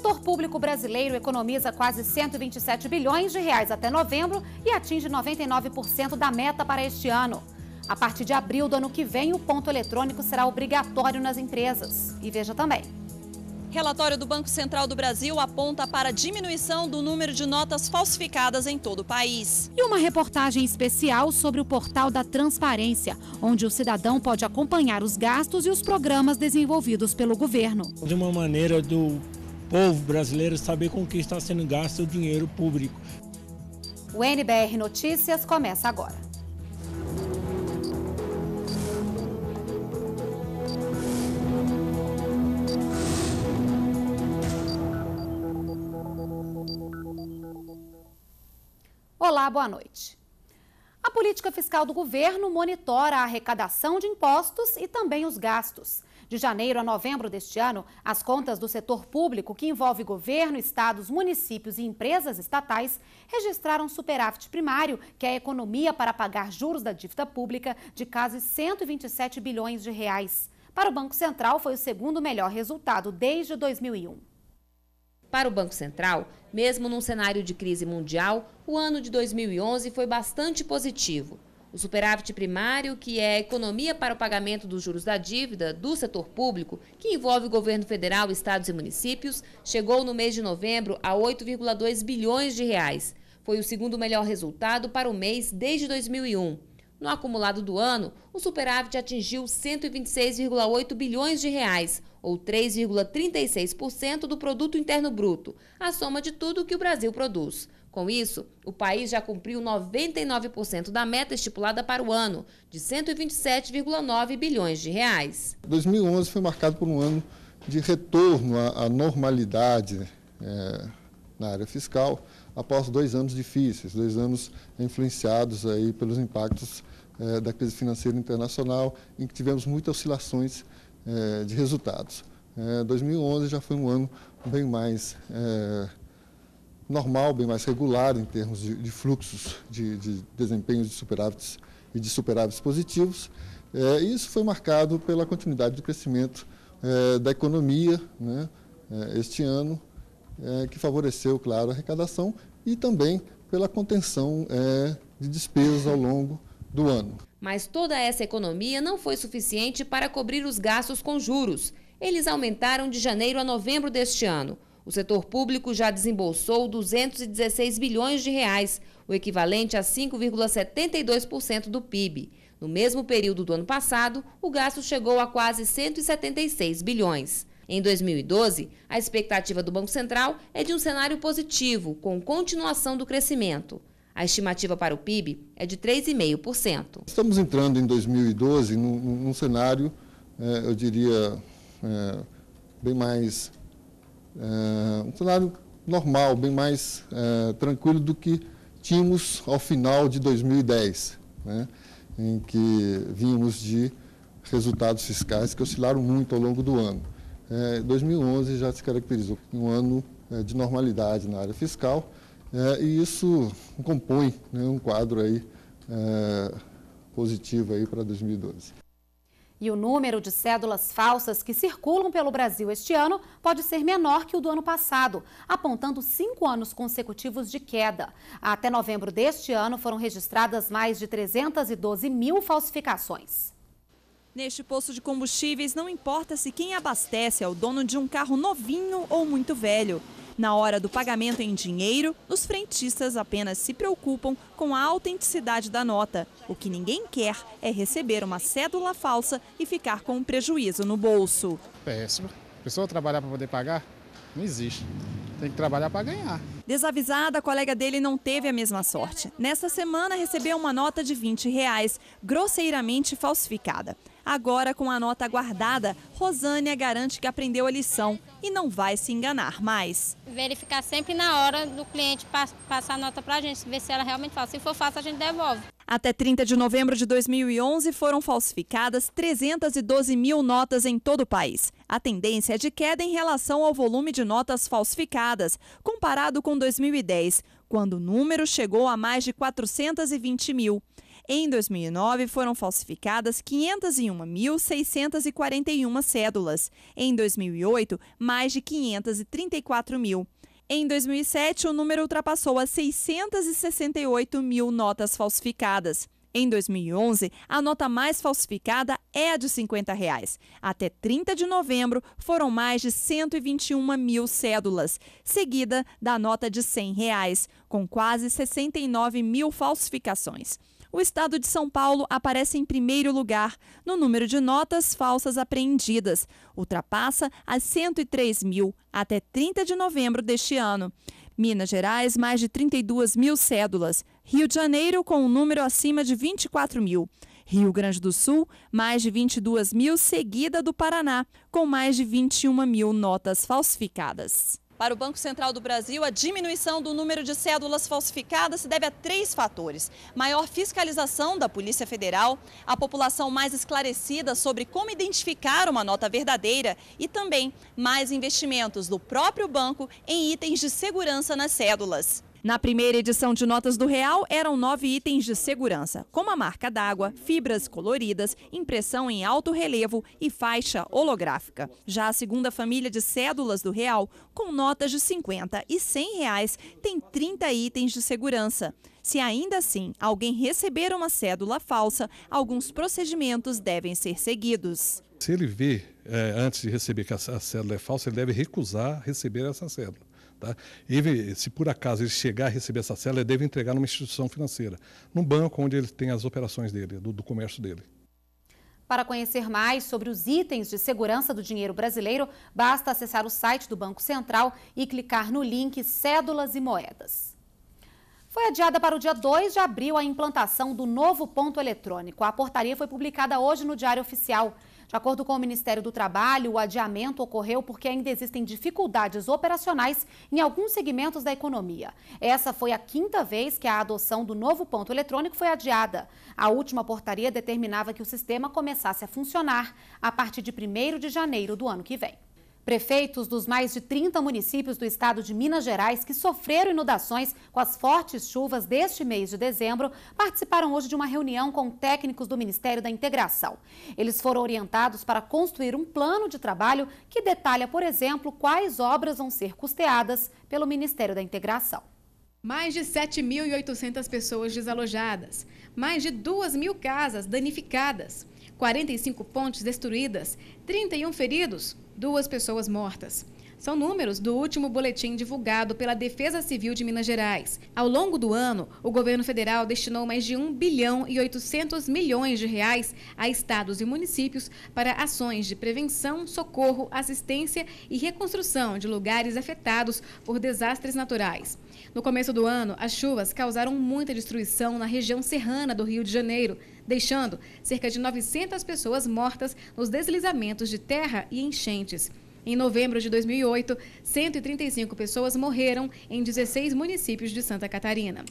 setor público brasileiro economiza quase 127 bilhões de reais até novembro e atinge 99% da meta para este ano. A partir de abril do ano que vem, o ponto eletrônico será obrigatório nas empresas. E veja também. Relatório do Banco Central do Brasil aponta para a diminuição do número de notas falsificadas em todo o país. E uma reportagem especial sobre o portal da transparência, onde o cidadão pode acompanhar os gastos e os programas desenvolvidos pelo governo. De uma maneira do povo brasileiro saber com que está sendo gasto o dinheiro público. O NBR Notícias começa agora. Olá, boa noite. A política fiscal do governo monitora a arrecadação de impostos e também os gastos. De janeiro a novembro deste ano, as contas do setor público, que envolve governo, estados, municípios e empresas estatais, registraram superávit primário, que é a economia para pagar juros da dívida pública, de quase 127 bilhões de reais. Para o Banco Central, foi o segundo melhor resultado desde 2001. Para o Banco Central, mesmo num cenário de crise mundial, o ano de 2011 foi bastante positivo. O superávit primário, que é a economia para o pagamento dos juros da dívida do setor público, que envolve o governo federal, estados e municípios, chegou no mês de novembro a 8,2 bilhões de reais. Foi o segundo melhor resultado para o mês desde 2001. No acumulado do ano, o superávit atingiu 126,8 bilhões de reais, ou 3,36% do produto interno bruto, a soma de tudo que o Brasil produz. Com isso, o país já cumpriu 99% da meta estipulada para o ano, de 127,9 bilhões de reais. 2011 foi marcado por um ano de retorno à, normalidade é, na área fiscal, após dois anos difíceis, dois anos influenciados aí pelos impactos é, da crise financeira internacional, em que tivemos muitas oscilações é, de resultados. 2011 é, já foi um ano bem mais é, normal, bem mais regular em termos de, de fluxos de, de desempenhos de superávites e de superávites positivos. É, isso foi marcado pela continuidade do crescimento é, da economia né, é, este ano, é, que favoreceu, claro, a arrecadação e também pela contenção é, de despesas ao longo do ano. Mas toda essa economia não foi suficiente para cobrir os gastos com juros. Eles aumentaram de janeiro a novembro deste ano. O setor público já desembolsou 216 bilhões de reais, o equivalente a 5,72% do PIB. No mesmo período do ano passado, o gasto chegou a quase 176 bilhões. Em 2012, a expectativa do Banco Central é de um cenário positivo, com continuação do crescimento. A estimativa para o PIB é de 3,5%. Estamos entrando em 2012 num, num cenário, eh, eu diria, eh, bem mais é, um cenário normal, bem mais é, tranquilo do que tínhamos ao final de 2010, né, em que vimos de resultados fiscais que oscilaram muito ao longo do ano. 2011 é, já se caracterizou como um ano de normalidade na área fiscal e isso compõe né, um quadro aí, positivo aí para 2012. E o número de cédulas falsas que circulam pelo Brasil este ano pode ser menor que o do ano passado, apontando cinco anos consecutivos de queda. Até novembro deste ano foram registradas mais de 312 mil falsificações. Neste posto de combustíveis, não importa se quem abastece é o dono de um carro novinho ou muito velho. Na hora do pagamento em dinheiro, os frentistas apenas se preocupam com a autenticidade da nota. O que ninguém quer é receber uma cédula falsa e ficar com um prejuízo no bolso. Péssimo. A pessoa trabalhar para poder pagar? Não existe. Tem que trabalhar para ganhar. Desavisada, a colega dele não teve a mesma sorte. Nesta semana, recebeu uma nota de 20 reais, grosseiramente falsificada. Agora, com a nota guardada, Rosânia garante que aprendeu a lição e não vai se enganar mais. Verificar sempre na hora do cliente passar a nota para a gente, ver se ela realmente fala. Se for fácil, a gente devolve. Até 30 de novembro de 2011, foram falsificadas 312 mil notas em todo o país. A tendência é de queda em relação ao volume de notas falsificadas, comparado com 2010, quando o número chegou a mais de 420 mil. Em 2009, foram falsificadas 501.641 cédulas. Em 2008, mais de 534 mil. Em 2007, o número ultrapassou as 668 mil notas falsificadas. Em 2011, a nota mais falsificada é a de 50 reais. Até 30 de novembro, foram mais de 121 mil cédulas, seguida da nota de 100 reais, com quase 69 mil falsificações o estado de São Paulo aparece em primeiro lugar no número de notas falsas apreendidas, ultrapassa as 103 mil até 30 de novembro deste ano. Minas Gerais, mais de 32 mil cédulas. Rio de Janeiro, com um número acima de 24 mil. Rio Grande do Sul, mais de 22 mil, seguida do Paraná, com mais de 21 mil notas falsificadas. Para o Banco Central do Brasil, a diminuição do número de cédulas falsificadas se deve a três fatores: maior fiscalização da Polícia Federal, a população mais esclarecida sobre como identificar uma nota verdadeira e também mais investimentos do próprio banco em itens de segurança nas cédulas. Na primeira edição de Notas do Real, eram nove itens de segurança, como a marca d'água, fibras coloridas, impressão em alto relevo e faixa holográfica. Já a segunda família de cédulas do Real, com notas de 50 e 100 reais, tem 30 itens de segurança. Se ainda assim alguém receber uma cédula falsa, alguns procedimentos devem ser seguidos. Se ele vê, é, eh, antes de receber que a cédula é falsa, ele deve recusar receber essa cédula. Tá? se por acaso ele chegar a receber essa cédula, ele deve entregar numa instituição financeira, num banco onde ele tem as operações dele, do, do comércio dele. Para conhecer mais sobre os itens de segurança do dinheiro brasileiro, basta acessar o site do Banco Central e clicar no link Cédulas e Moedas. Foi adiada para o dia 2 de abril a implantação do novo ponto eletrônico. A portaria foi publicada hoje no Diário Oficial. De acordo com o Ministério do Trabalho, o adiamento ocorreu porque ainda existem dificuldades operacionais em alguns segmentos da economia. Essa foi a quinta vez que a adoção do novo ponto eletrônico foi adiada. A última portaria determinava que o sistema começasse a funcionar a partir de 1 de janeiro do ano que vem. Prefeitos dos mais de 30 municípios do estado de Minas Gerais que sofreram inundações com as fortes chuvas deste mês de dezembro participaram hoje de uma reunião com técnicos do Ministério da Integração. Eles foram orientados para construir um plano de trabalho que detalha, por exemplo, quais obras vão ser custeadas pelo Ministério da Integração. Mais de 7.800 pessoas desalojadas mais de 2 mil casas danificadas, 45 pontes destruídas, 31 feridos, duas pessoas mortas. São números do último boletim divulgado pela Defesa Civil de Minas Gerais. Ao longo do ano, o governo federal destinou mais de 1 bilhão e 800 milhões de reais a estados e municípios para ações de prevenção, socorro, assistência e reconstrução de lugares afetados por desastres naturais. No começo do ano, as chuvas causaram muita destruição na região serrana do Rio de Janeiro, deixando cerca de 900 pessoas mortas nos deslizamentos de terra e enchentes. Em novembro de 2008, 135 pessoas morreram em 16 municípios de Santa Catarina.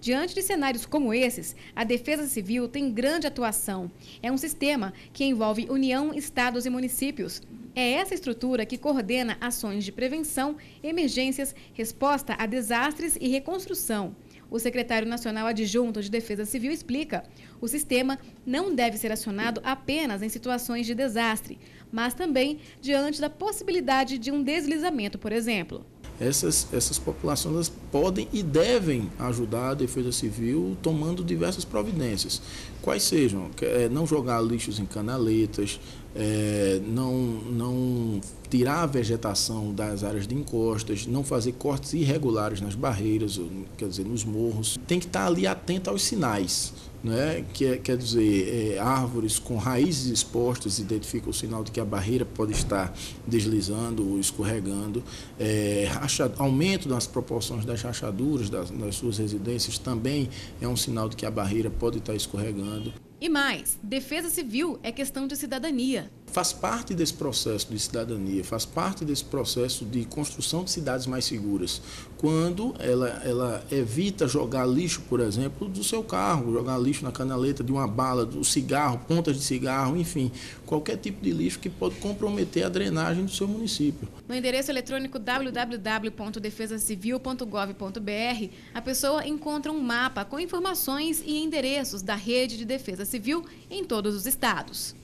Diante de cenários como esses, a Defesa Civil tem grande atuação. É um sistema que envolve União, estados e municípios. É essa estrutura que coordena ações de prevenção, emergências, resposta a desastres e reconstrução. O secretário nacional adjunto de Defesa Civil explica: o sistema não deve ser acionado apenas em situações de desastre, mas também diante da possibilidade de um deslizamento, por exemplo essas, essas populações podem e devem ajudar a Defesa Civil tomando diversas providências. Quais sejam? É, não jogar lixos em canaletas, é, não, não tirar a vegetação das áreas de encostas, não fazer cortes irregulares nas barreiras, quer dizer, nos morros. Tem que estar ali atento aos sinais né? Que, é, quer dizer, é, árvores com raízes expostas identificam o sinal de que a barreira pode estar deslizando ou escorregando. É, aumento das proporções das rachaduras das, das suas residências também é um sinal de que a barreira pode estar escorregando. E mais, defesa civil é questão de cidadania faz parte desse processo de cidadania, faz parte desse processo de construção de cidades mais seguras. Quando ela, ela evita jogar lixo, por exemplo, do seu carro, jogar lixo na canaleta de uma bala, do cigarro, pontas de cigarro, enfim, qualquer tipo de lixo que pode comprometer a drenagem do seu município. No endereço eletrônico www.defesacivil.gov.br, a pessoa encontra um mapa com informações e endereços da rede de defesa civil em todos os estados.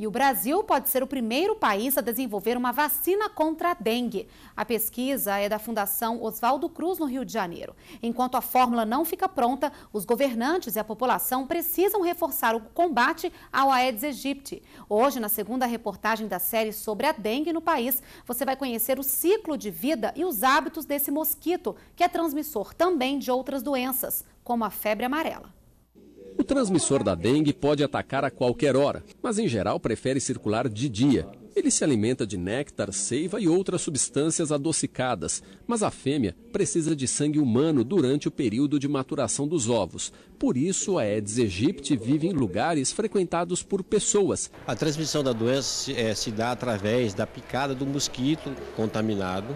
E o Brasil pode ser o primeiro país a desenvolver uma vacina contra a dengue. A pesquisa é da Fundação Oswaldo Cruz, no Rio de Janeiro. Enquanto a fórmula não fica pronta, os governantes e a população precisam reforçar o combate ao Aedes aegypti. Hoje, na segunda reportagem da série sobre a dengue no país, você vai conhecer o ciclo de vida e os hábitos desse mosquito, que é transmissor também de outras doenças, como a febre amarela. O transmissor da dengue pode atacar a qualquer hora, mas em geral prefere circular de dia. Ele se alimenta de néctar, seiva e outras substâncias adocicadas, mas a fêmea precisa de sangue humano durante o período de maturação dos ovos. Por isso, a Aedes aegypti vive em lugares frequentados por pessoas. A transmissão da doença se, é, se dá através da picada do mosquito contaminado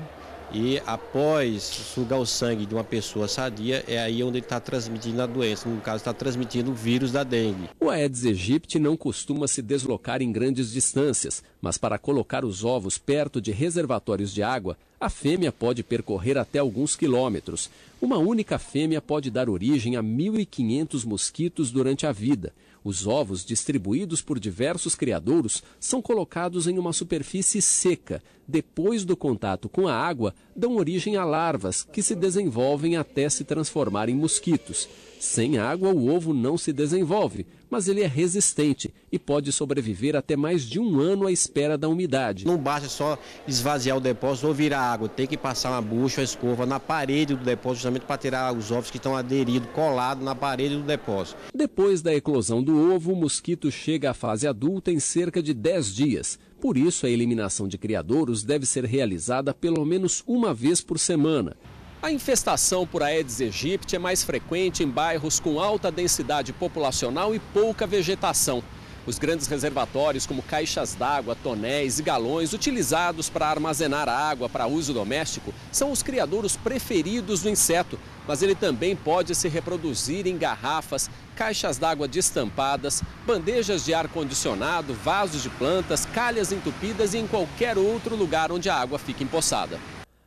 e após sugar o sangue de uma pessoa sadia, é aí onde ele está transmitindo a doença. No caso, está transmitindo o vírus da dengue. O Aedes aegypti não costuma se deslocar em grandes distâncias, mas para colocar os ovos perto de reservatórios de água, a fêmea pode percorrer até alguns quilômetros. Uma única fêmea pode dar origem a 1.500 mosquitos durante a vida. Os ovos, distribuídos por diversos criadouros, são colocados em uma superfície seca, depois do contato com a água, dão origem a larvas que se desenvolvem até se transformar em mosquitos. Sem água, o ovo não se desenvolve, mas ele é resistente e pode sobreviver até mais de um ano à espera da umidade. Não basta só esvaziar o depósito ou virar água, tem que passar uma bucha, uma escova na parede do depósito, justamente para tirar os ovos que estão aderidos, colados na parede do depósito. Depois da eclosão do ovo, o mosquito chega à fase adulta em cerca de 10 dias. Por isso, a eliminação de criadouros deve ser realizada pelo menos uma vez por semana. A infestação por Aedes aegypti é mais frequente em bairros com alta densidade populacional e pouca vegetação. Os grandes reservatórios, como caixas d'água, tonéis e galões utilizados para armazenar a água para uso doméstico, são os criadouros preferidos do inseto, mas ele também pode se reproduzir em garrafas, caixas d'água destampadas, bandejas de ar-condicionado, vasos de plantas, calhas entupidas e em qualquer outro lugar onde a água fica empoçada.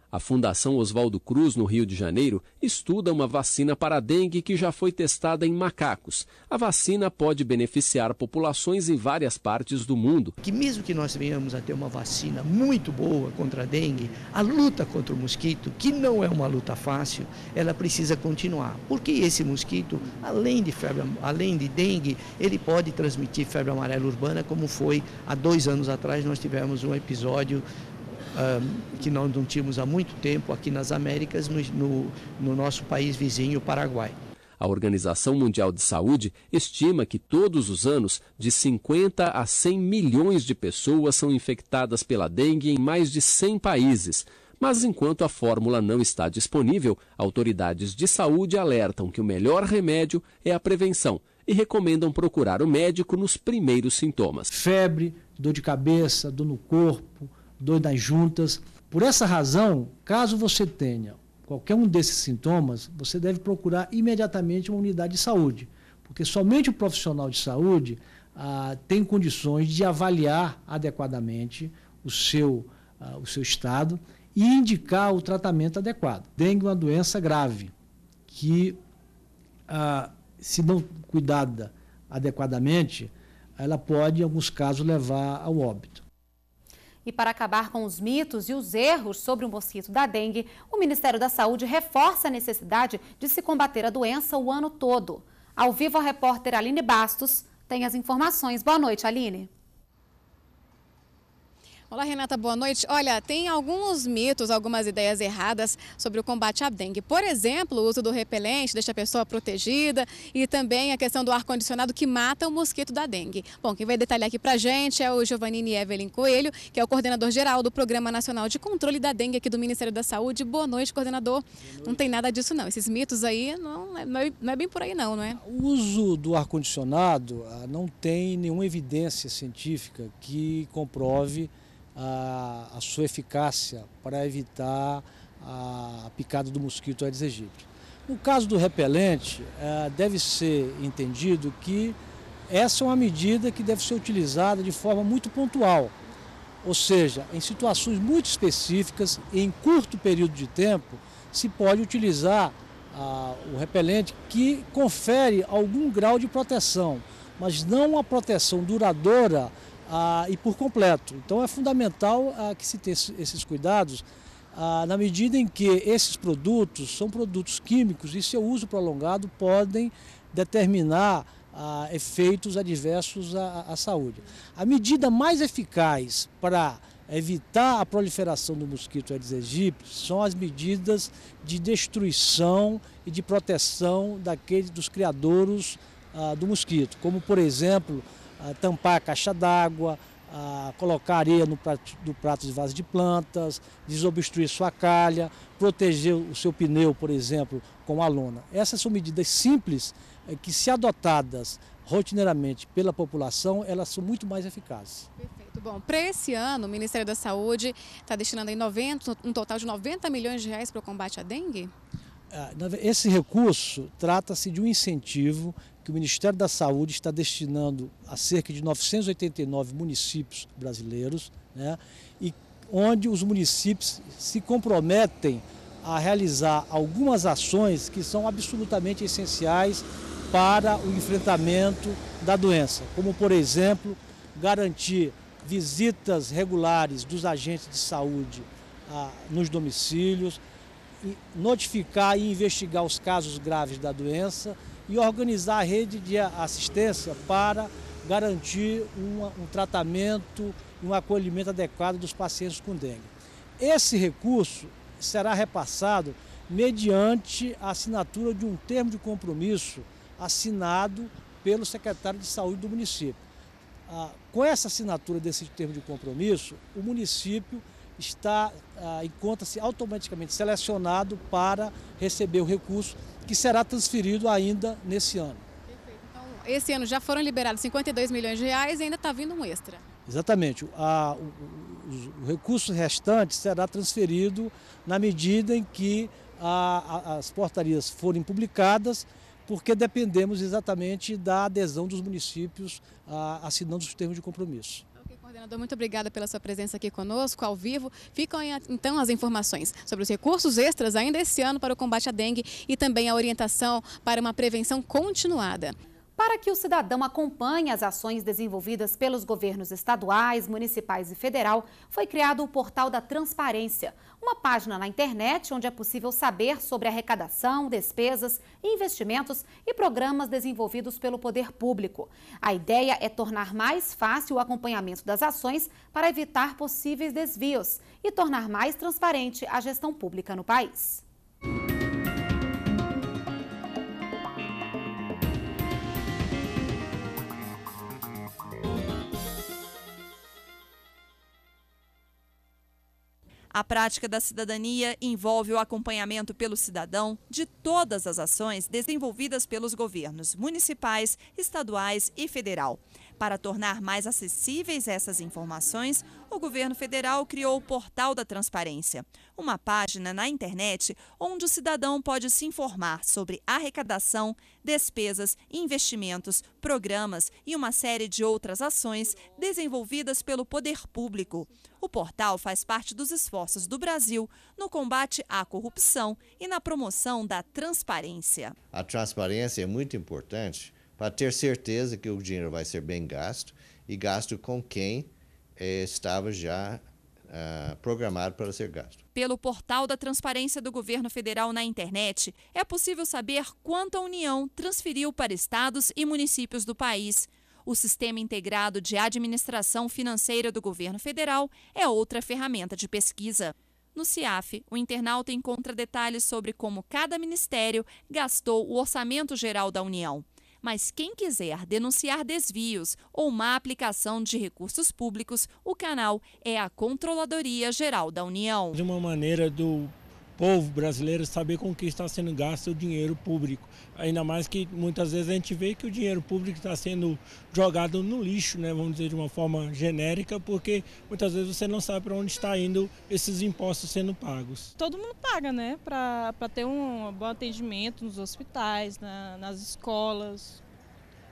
A Fundação Oswaldo Cruz, no Rio de Janeiro, estuda uma vacina para dengue que já foi testada em macacos. A vacina pode beneficiar populações em várias partes do mundo. Que mesmo que nós venhamos a ter uma vacina muito boa contra a dengue, a luta contra o mosquito, que não é uma luta fácil, ela precisa continuar. Porque esse mosquito, além de febre, além de dengue, ele pode transmitir febre amarela urbana, como foi há dois anos atrás nós tivemos um episódio que nós não tínhamos há muito tempo aqui nas Américas, no, no, no nosso país vizinho, o Paraguai. A Organização Mundial de Saúde estima que todos os anos, de 50 a 100 milhões de pessoas são infectadas pela dengue em mais de 100 países. Mas enquanto a fórmula não está disponível, autoridades de saúde alertam que o melhor remédio é a prevenção e recomendam procurar o médico nos primeiros sintomas. Febre, dor de cabeça, dor no corpo, dor nas juntas. Por essa razão, caso você tenha qualquer um desses sintomas, você deve procurar imediatamente uma unidade de saúde, porque somente o profissional de saúde ah, tem condições de avaliar adequadamente o seu, ah, o seu estado e indicar o tratamento adequado. Dengue é uma doença grave que, ah, se não cuidada adequadamente, ela pode, em alguns casos, levar ao óbito. E para acabar com os mitos e os erros sobre o mosquito da dengue, o Ministério da Saúde reforça a necessidade de se combater a doença o ano todo. Ao vivo, a repórter Aline Bastos tem as informações. Boa noite, Aline. Olá, Renata, boa noite. Olha, tem alguns mitos, algumas ideias erradas sobre o combate à dengue. Por exemplo, o uso do repelente deixa a pessoa protegida e também a questão do ar-condicionado que mata o mosquito da dengue. Bom, quem vai detalhar aqui pra gente é o Giovannini Evelyn Coelho, que é o coordenador geral do Programa Nacional de Controle da Dengue aqui do Ministério da Saúde. Boa noite, coordenador. Boa noite. Não tem nada disso, não. Esses mitos aí é, não é, não é bem por aí, não, não é? O uso do ar-condicionado ah, não tem nenhuma evidência científica que comprove a, a sua eficácia para evitar a picada do mosquito Aedes aegypti. No caso do repelente, é, deve ser entendido que essa é uma medida que deve ser utilizada de forma muito pontual, ou seja, em situações muito específicas e em curto período de tempo, se pode utilizar o repelente que confere algum grau de proteção, mas não uma proteção duradoura ah, e por completo. Então é fundamental ah, que se tenha esses cuidados ah, na medida em que esses produtos são produtos químicos e seu uso prolongado podem determinar ah, efeitos adversos à, à saúde. A medida mais eficaz para evitar a proliferação do mosquito Aedes aegypti são as medidas de destruição e de proteção daqueles dos criadouros ah, do mosquito, como por exemplo tampar a caixa d'água, colocar areia no prato, do prato de vaso de plantas, desobstruir sua calha, proteger o seu pneu, por exemplo, com a lona. Essas são medidas simples eh, que, se adotadas rotineiramente pela população, elas são muito mais eficazes. Perfeito. Bom, para esse ano, o Ministério da Saúde está destinando aí 90, um total de 90 milhões de reais para o combate à dengue? Ah, esse recurso trata-se de um incentivo que o Ministério da Saúde está destinando a cerca de 989 municípios brasileiros, né, e onde os municípios se comprometem a realizar algumas ações que são absolutamente essenciais para o enfrentamento da doença, como, por exemplo, garantir visitas regulares dos agentes de saúde ah, nos domicílios, notificar e investigar os casos graves da doença e organizar a rede de assistência para garantir uma, um tratamento e um acolhimento adequado dos pacientes com dengue. Esse recurso será repassado mediante a assinatura de um termo de compromisso assinado pelo secretário de saúde do município. Ah, com essa assinatura desse termo de compromisso, o município está ah, encontra-se automaticamente selecionado para receber o recurso que será transferido ainda nesse ano. Perfeito. Então, esse ano já foram liberados 52 milhões de reais e ainda está vindo um extra. Exatamente. A, o, o, recurso restante será transferido na medida em que a, a, as portarias forem publicadas, porque dependemos exatamente da adesão dos municípios ah, assinando os termos de compromisso. Coordenador, muito obrigada pela sua presença aqui conosco, ao vivo. Ficam então as informações sobre os recursos extras ainda esse ano para o combate à dengue e também a orientação para uma prevenção continuada. Para que o cidadão acompanhe as ações desenvolvidas pelos governos estaduais, municipais e federal, foi criado o Portal da Transparência, uma página na internet onde é possível saber sobre arrecadação, despesas, investimentos e programas desenvolvidos pelo poder público. A ideia é tornar mais fácil o acompanhamento das ações para evitar possíveis desvios e tornar mais transparente a gestão pública no país. A prática da cidadania envolve o acompanhamento pelo cidadão de todas as ações desenvolvidas pelos governos municipais, estaduais e federal. Para tornar mais acessíveis essas informações, o governo federal criou o Portal da Transparência, uma página na internet onde o cidadão pode se informar sobre arrecadação, despesas, investimentos, programas e uma série de outras ações desenvolvidas pelo poder público. O portal faz parte dos esforços do Brasil no combate à corrupção e na promoção da transparência. A transparência é muito importante para ter certeza que o dinheiro vai ser bem gasto e gasto com quem eh, estava já ah, programado para ser gasto. Pelo portal da transparência do governo federal na internet, é possível saber quanto a União transferiu para estados e municípios do país. O Sistema Integrado de Administração Financeira do Governo Federal é outra ferramenta de pesquisa. No CIAF, o internauta encontra detalhes sobre como cada ministério gastou o orçamento geral da União. Mas quem quiser denunciar desvios ou má aplicação de recursos públicos, o canal é a Controladoria Geral da União. De uma maneira do povo brasileiro saber com que está sendo gasto o dinheiro público. Ainda mais que muitas vezes a gente vê que o dinheiro público está sendo jogado no lixo, né, vamos dizer de uma forma genérica, porque muitas vezes você não sabe para onde está indo esses impostos sendo pagos. Todo mundo paga, né, para ter um bom atendimento nos hospitais, na, nas escolas.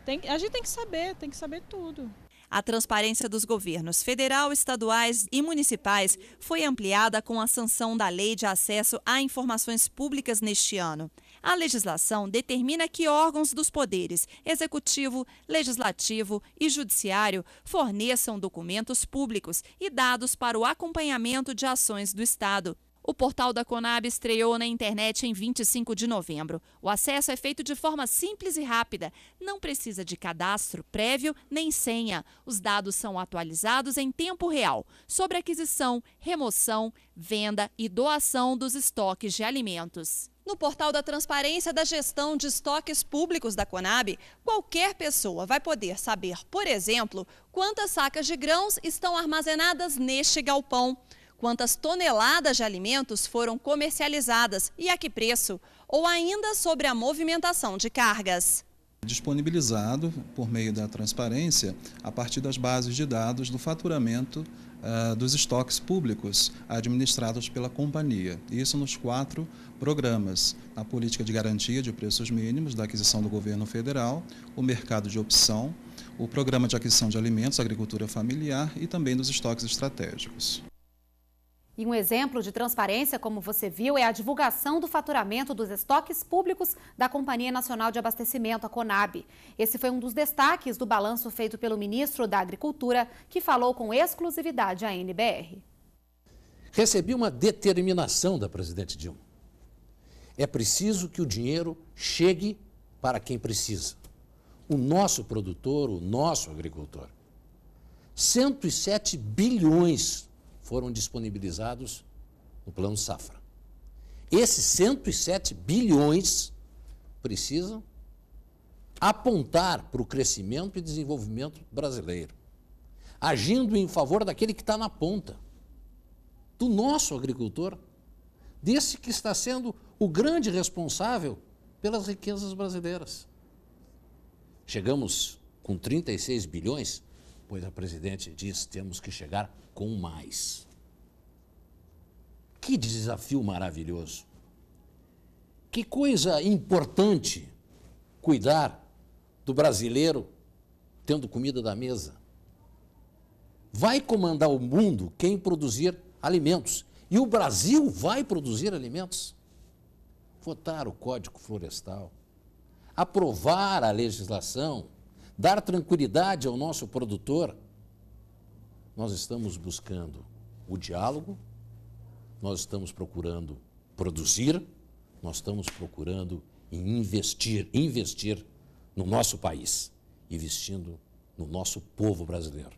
Tem, a gente tem que saber, tem que saber tudo. A transparência dos governos federal, estaduais e municipais foi ampliada com a sanção da Lei de Acesso a Informações Públicas neste ano. A legislação determina que órgãos dos poderes executivo, legislativo e judiciário forneçam documentos públicos e dados para o acompanhamento de ações do Estado. O portal da Conab estreou na internet em 25 de novembro. O acesso é feito de forma simples e rápida. Não precisa de cadastro prévio nem senha. Os dados são atualizados em tempo real sobre aquisição, remoção, venda e doação dos estoques de alimentos. No portal da Transparência da Gestão de Estoques Públicos da Conab, qualquer pessoa vai poder saber, por exemplo, quantas sacas de grãos estão armazenadas neste galpão quantas toneladas de alimentos foram comercializadas e a que preço, ou ainda sobre a movimentação de cargas disponibilizado por meio da transparência a partir das bases de dados do faturamento uh, dos estoques públicos administrados pela companhia. Isso nos quatro programas: a política de garantia de preços mínimos da aquisição do governo federal, o mercado de opção, o programa de aquisição de alimentos, agricultura familiar e também dos estoques estratégicos. E um exemplo de transparência, como você viu, é a divulgação do faturamento dos estoques públicos da Companhia Nacional de Abastecimento, a Conab. Esse foi um dos destaques do balanço feito pelo ministro da Agricultura, que falou com exclusividade à NBR. Recebi uma determinação da presidente Dilma. É preciso que o dinheiro chegue para quem precisa. O nosso produtor, o nosso agricultor. 107 bilhões foram disponibilizados no plano safra. Esses 107 bilhões precisam apontar para o crescimento e desenvolvimento brasileiro, agindo em favor daquele que está na ponta, do nosso agricultor, desse que está sendo o grande responsável pelas riquezas brasileiras. Chegamos com 36 bilhões pois a presidente diz temos que chegar com mais. Que desafio maravilhoso! Que coisa importante cuidar do brasileiro tendo comida da mesa. Vai comandar o mundo quem produzir alimentos. E o Brasil vai produzir alimentos. Votar o Código Florestal, aprovar a legislação dar tranquilidade ao nosso produtor, nós estamos buscando o diálogo, nós estamos procurando produzir, nós estamos procurando investir, investir no nosso país, investindo no nosso povo brasileiro,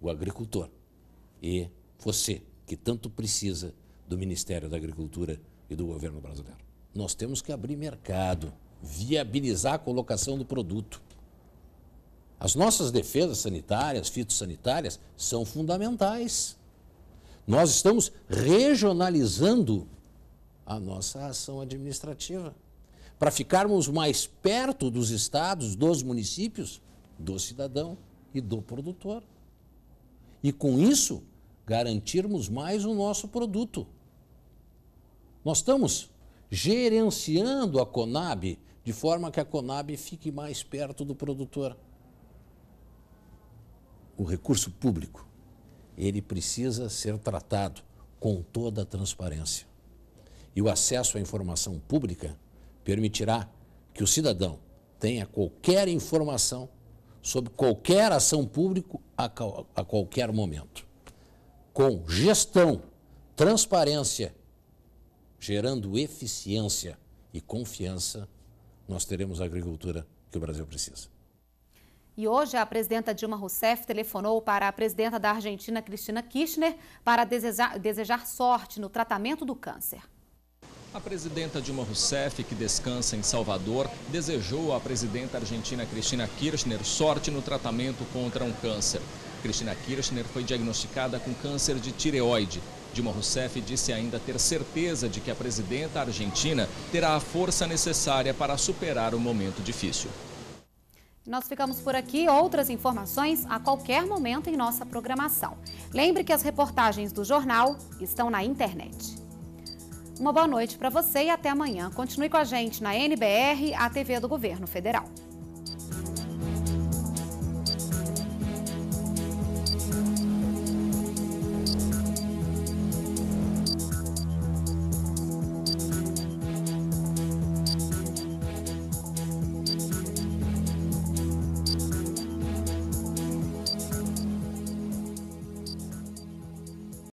o agricultor e você, que tanto precisa do Ministério da Agricultura e do governo brasileiro. Nós temos que abrir mercado, viabilizar a colocação do produto. As nossas defesas sanitárias, fitossanitárias, são fundamentais. Nós estamos regionalizando a nossa ação administrativa para ficarmos mais perto dos estados, dos municípios, do cidadão e do produtor. E com isso, garantirmos mais o nosso produto. Nós estamos gerenciando a Conab de forma que a Conab fique mais perto do produtor o recurso público, ele precisa ser tratado com toda a transparência. E o acesso à informação pública permitirá que o cidadão tenha qualquer informação sobre qualquer ação pública a, a qualquer momento. Com gestão, transparência, gerando eficiência e confiança, nós teremos a agricultura que o Brasil precisa. E hoje a presidenta Dilma Rousseff telefonou para a presidenta da Argentina, Cristina Kirchner, para desejar, desejar sorte no tratamento do câncer. A presidenta Dilma Rousseff, que descansa em Salvador, desejou à presidenta argentina Cristina Kirchner sorte no tratamento contra um câncer. Cristina Kirchner foi diagnosticada com câncer de tireoide. Dilma Rousseff disse ainda ter certeza de que a presidenta argentina terá a força necessária para superar o momento difícil. Nós ficamos por aqui. Outras informações a qualquer momento em nossa programação. Lembre que as reportagens do jornal estão na internet. Uma boa noite para você e até amanhã. Continue com a gente na NBR, a TV do Governo Federal.